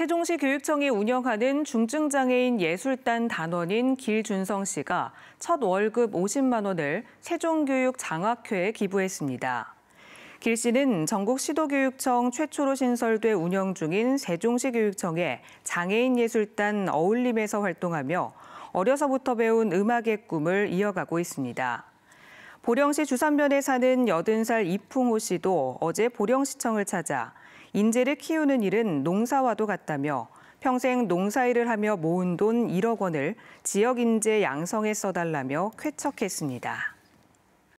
세종시 교육청이 운영하는 중증장애인 예술단 단원인 길준성 씨가 첫 월급 50만 원을 세종교육 장학회에 기부했습니다. 길 씨는 전국 시도교육청 최초로 신설돼 운영 중인 세종시 교육청의 장애인 예술단 어울림에서 활동하며 어려서부터 배운 음악의 꿈을 이어가고 있습니다. 보령시 주산면에 사는 80살 이풍호 씨도 어제 보령시청을 찾아 인재를 키우는 일은 농사와도 같다며 평생 농사일을 하며 모은 돈 1억 원을 지역 인재 양성에 써달라며 쾌척했습니다.